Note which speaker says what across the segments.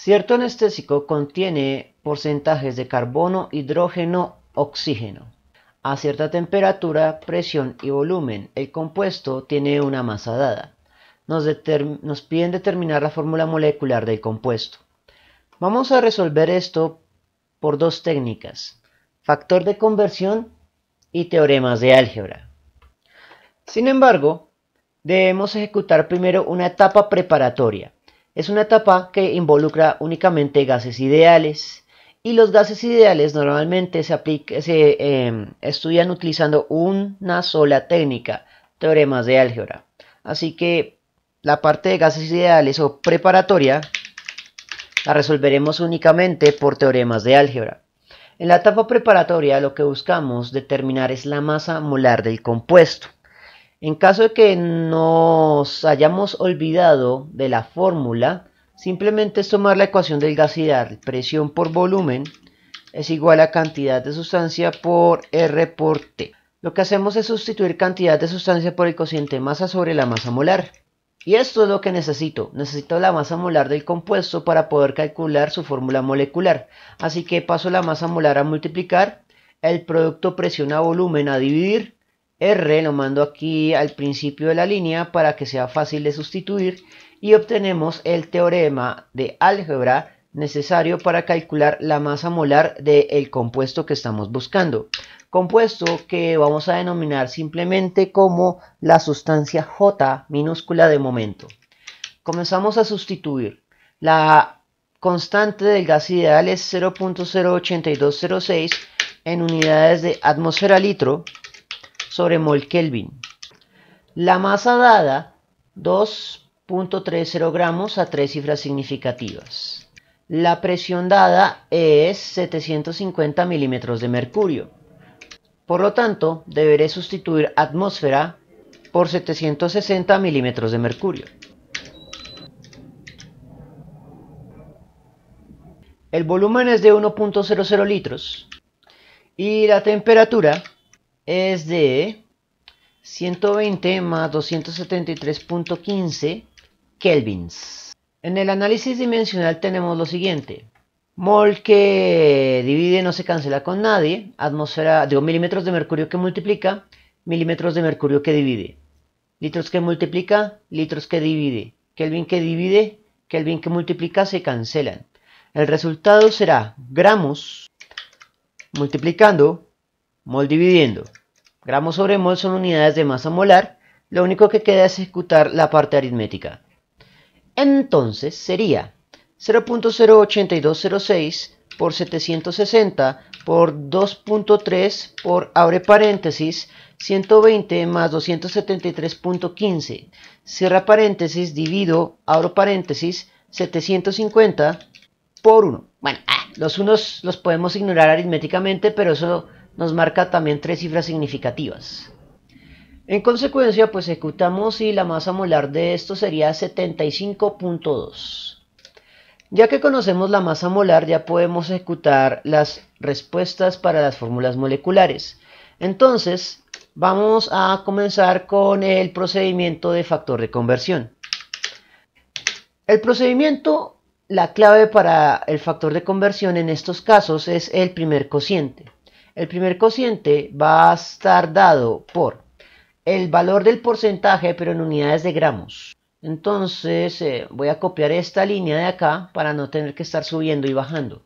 Speaker 1: Cierto anestésico contiene porcentajes de carbono, hidrógeno, oxígeno. A cierta temperatura, presión y volumen, el compuesto tiene una masa dada. Nos, piden determinar la fórmula molecular del compuesto. Vamos a resolver esto por dos técnicas, factor de conversión y teoremas de álgebra. Sin embargo, debemos ejecutar primero una etapa preparatoria, es una etapa que involucra únicamente gases ideales y los gases ideales normalmente se, se em, estudian utilizando una sola técnica, teoremas de álgebra. Así que la parte de gases ideales o preparatoria la resolveremos únicamente por teoremas de álgebra. En la etapa preparatoria lo que buscamos determinar es la masa molar del compuesto. En caso de que nos hayamos olvidado de la fórmula, simplemente es tomar la ecuación del gas ideal, presión por volumen es igual a cantidad de sustancia por R por T. Lo que hacemos es sustituir cantidad de sustancia por el cociente de masa sobre la masa molar. Y esto es lo que necesito. Necesito la masa molar del compuesto para poder calcular su fórmula molecular. Así que paso la masa molar a multiplicar, el producto presión a volumen a dividir R lo mando aquí al principio de la línea para que sea fácil de sustituir y obtenemos el teorema de álgebra necesario para calcular la masa molar del compuesto que estamos buscando. Compuesto que vamos a denominar simplemente como la sustancia J minúscula de momento. Comenzamos a sustituir. La constante del gas ideal es 0.08206 en unidades de atmósfera litro sobre mol Kelvin. La masa dada, 2.30 gramos a tres cifras significativas. La presión dada es 750 milímetros de mercurio. Por lo tanto, deberé sustituir atmósfera por 760 milímetros de mercurio. El volumen es de 1.00 litros y la temperatura es de 120 más 273.15 kelvins. En el análisis dimensional tenemos lo siguiente. Mol que divide no se cancela con nadie. Atmósfera, digo, milímetros de mercurio que multiplica, milímetros de mercurio que divide. Litros que multiplica, litros que divide. Kelvin que divide, Kelvin que multiplica se cancelan. El resultado será gramos multiplicando, mol dividiendo. Gramos sobre mol son unidades de masa molar, lo único que queda es ejecutar la parte aritmética. Entonces sería 0.08206 por 760 por 2.3 por abre paréntesis 120 más 273.15 cierra paréntesis divido abro paréntesis 750 por 1 bueno ah, los unos los podemos ignorar aritméticamente pero eso nos marca también tres cifras significativas. En consecuencia, pues ejecutamos y la masa molar de esto sería 75.2. Ya que conocemos la masa molar, ya podemos ejecutar las respuestas para las fórmulas moleculares. Entonces, vamos a comenzar con el procedimiento de factor de conversión. El procedimiento, la clave para el factor de conversión en estos casos es el primer cociente. El primer cociente va a estar dado por el valor del porcentaje, pero en unidades de gramos. Entonces eh, voy a copiar esta línea de acá para no tener que estar subiendo y bajando.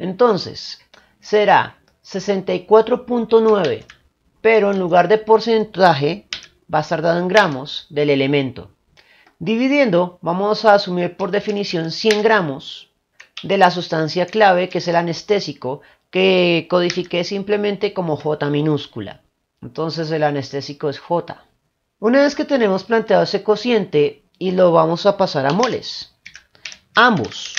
Speaker 1: Entonces será 64.9, pero en lugar de porcentaje va a estar dado en gramos del elemento. Dividiendo, vamos a asumir por definición 100 gramos de la sustancia clave que es el anestésico, que codifiqué simplemente como J minúscula. Entonces el anestésico es J. Una vez que tenemos planteado ese cociente y lo vamos a pasar a moles, ambos,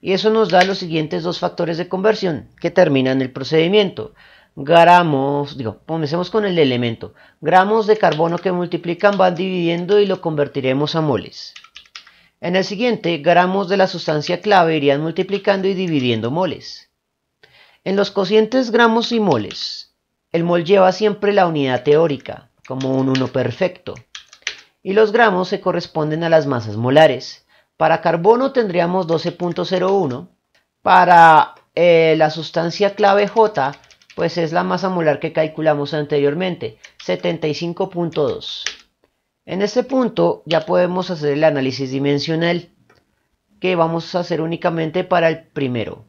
Speaker 1: y eso nos da los siguientes dos factores de conversión que terminan el procedimiento. Gramos, digo, comencemos con el elemento. Gramos de carbono que multiplican van dividiendo y lo convertiremos a moles. En el siguiente, gramos de la sustancia clave irían multiplicando y dividiendo moles. En los cocientes gramos y moles, el mol lleva siempre la unidad teórica, como un 1 perfecto, y los gramos se corresponden a las masas molares. Para carbono tendríamos 12.01, para eh, la sustancia clave J, pues es la masa molar que calculamos anteriormente, 75.2. En este punto ya podemos hacer el análisis dimensional que vamos a hacer únicamente para el primero.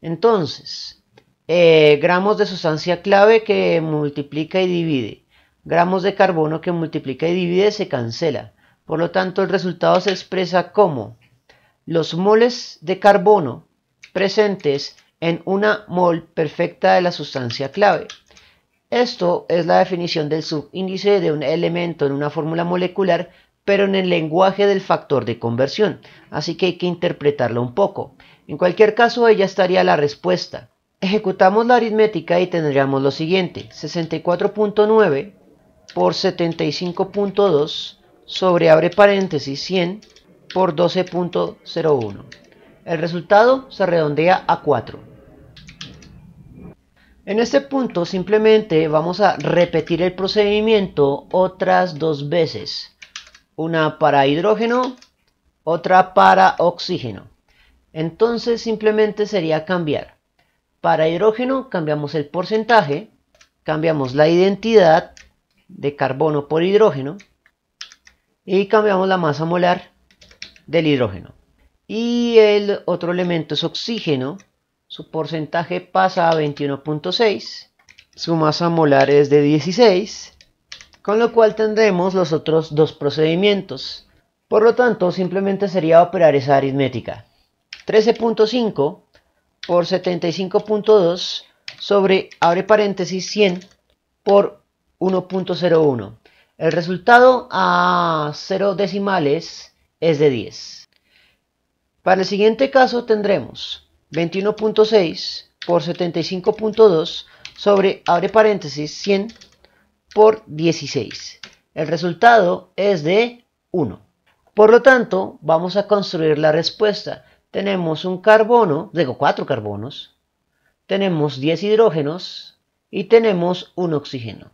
Speaker 1: Entonces, eh, gramos de sustancia clave que multiplica y divide. Gramos de carbono que multiplica y divide se cancela. Por lo tanto, el resultado se expresa como los moles de carbono presentes en una mol perfecta de la sustancia clave. Esto es la definición del subíndice de un elemento en una fórmula molecular, pero en el lenguaje del factor de conversión, así que hay que interpretarlo un poco. En cualquier caso, ella estaría la respuesta. Ejecutamos la aritmética y tendríamos lo siguiente, 64.9 por 75.2 sobre abre paréntesis 100 por 12.01. El resultado se redondea a 4. En este punto simplemente vamos a repetir el procedimiento otras dos veces. Una para hidrógeno, otra para oxígeno. Entonces simplemente sería cambiar. Para hidrógeno cambiamos el porcentaje, cambiamos la identidad de carbono por hidrógeno y cambiamos la masa molar del hidrógeno. Y el otro elemento es oxígeno, su porcentaje pasa a 21.6, su masa molar es de 16, con lo cual tendremos los otros dos procedimientos. Por lo tanto, simplemente sería operar esa aritmética. 13.5 por 75.2 sobre, abre paréntesis, 100 por 1.01. El resultado a 0 decimales es de 10. Para el siguiente caso tendremos 21.6 por 75.2 sobre, abre paréntesis, 100 por 16. El resultado es de 1. Por lo tanto, vamos a construir la respuesta. Tenemos un carbono, digo 4 carbonos, tenemos 10 hidrógenos y tenemos un oxígeno.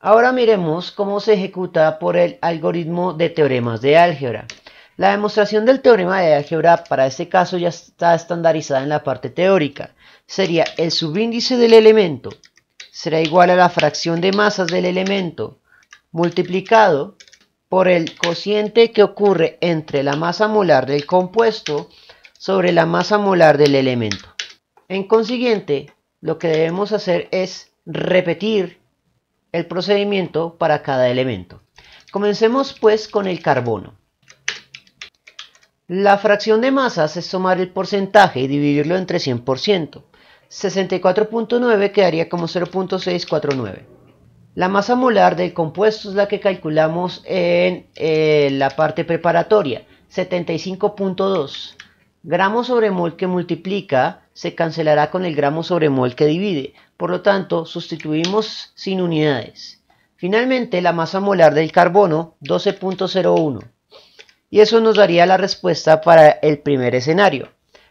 Speaker 1: Ahora miremos cómo se ejecuta por el algoritmo de teoremas de álgebra. La demostración del teorema de álgebra para este caso ya está estandarizada en la parte teórica. Sería el subíndice del elemento será igual a la fracción de masas del elemento multiplicado por el cociente que ocurre entre la masa molar del compuesto sobre la masa molar del elemento. En consiguiente, lo que debemos hacer es repetir el procedimiento para cada elemento. Comencemos pues con el carbono. La fracción de masas es tomar el porcentaje y dividirlo entre 100%. 64.9 quedaría como 0.649. La masa molar del compuesto es la que calculamos en eh, la parte preparatoria, 75.2. Gramo sobre mol que multiplica se cancelará con el gramo sobre mol que divide, por lo tanto sustituimos sin unidades. Finalmente, la masa molar del carbono, 12.01. Y eso nos daría la respuesta para el primer escenario.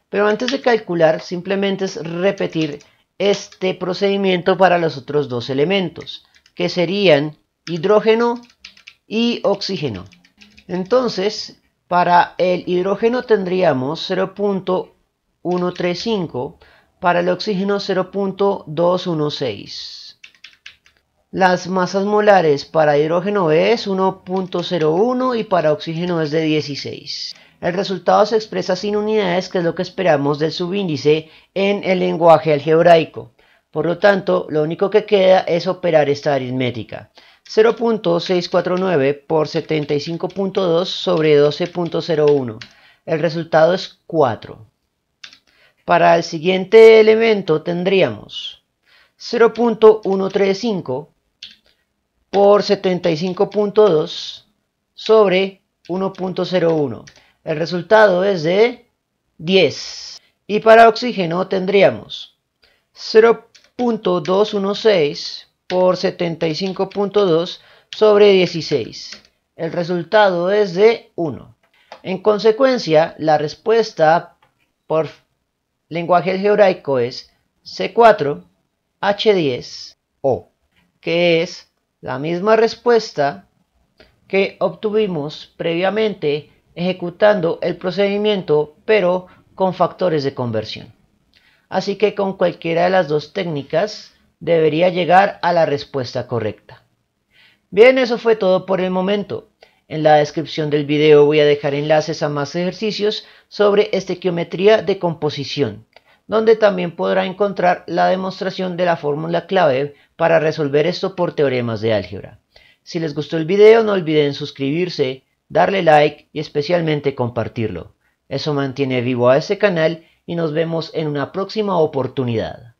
Speaker 1: Pero antes de calcular, simplemente es repetir este procedimiento para los otros dos elementos, que serían hidrógeno y oxígeno. Entonces, para el hidrógeno tendríamos 0.135, para el oxígeno 0.216. Las masas molares para hidrógeno es 1.01 y para oxígeno es de 16. El resultado se expresa sin unidades, que es lo que esperamos del subíndice en el lenguaje algebraico. Por lo tanto, lo único que queda es operar esta aritmética. 0.649 por 75.2 sobre 12.01. El resultado es 4. Para el siguiente elemento tendríamos 0.135 por 75.2 sobre 1.01. El resultado es de 10. Y para oxígeno tendríamos 0.216 por 75.2 sobre 16. El resultado es de 1. En consecuencia, la respuesta por lenguaje algebraico es C4H10O, que es la misma respuesta que obtuvimos previamente ejecutando el procedimiento pero con factores de conversión. Así que con cualquiera de las dos técnicas debería llegar a la respuesta correcta. Bien, eso fue todo por el momento. En la descripción del video voy a dejar enlaces a más ejercicios sobre estequiometría de composición donde también podrá encontrar la demostración de la fórmula clave para resolver esto por teoremas de álgebra. Si les gustó el video no olviden suscribirse, darle like y especialmente compartirlo. Eso mantiene vivo a este canal y nos vemos en una próxima oportunidad.